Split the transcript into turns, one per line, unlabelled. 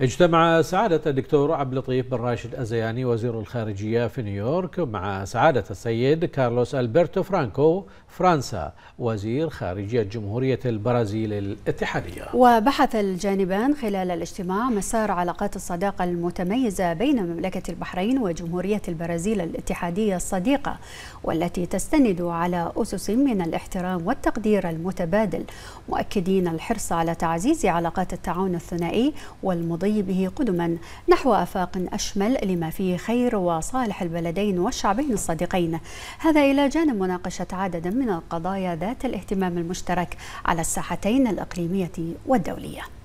اجتمع سعادة الدكتور عبد اللطيف بن راشد أزياني وزير الخارجية في نيويورك مع سعادة السيد كارلوس ألبرتو فرانكو فرنسا وزير خارجية جمهورية البرازيل الاتحادية
وبحث الجانبان خلال الاجتماع مسار علاقات الصداقة المتميزة بين مملكة البحرين وجمهورية البرازيل الاتحادية الصديقة والتي تستند على أسس من الاحترام والتقدير المتبادل مؤكدين الحرص على تعزيز علاقات التعاون الثنائي والمضي ونمضي قدما نحو آفاق أشمل لما فيه خير وصالح البلدين والشعبين الصديقين هذا إلى جانب مناقشة عدد من القضايا ذات الاهتمام المشترك على الساحتين الإقليمية والدولية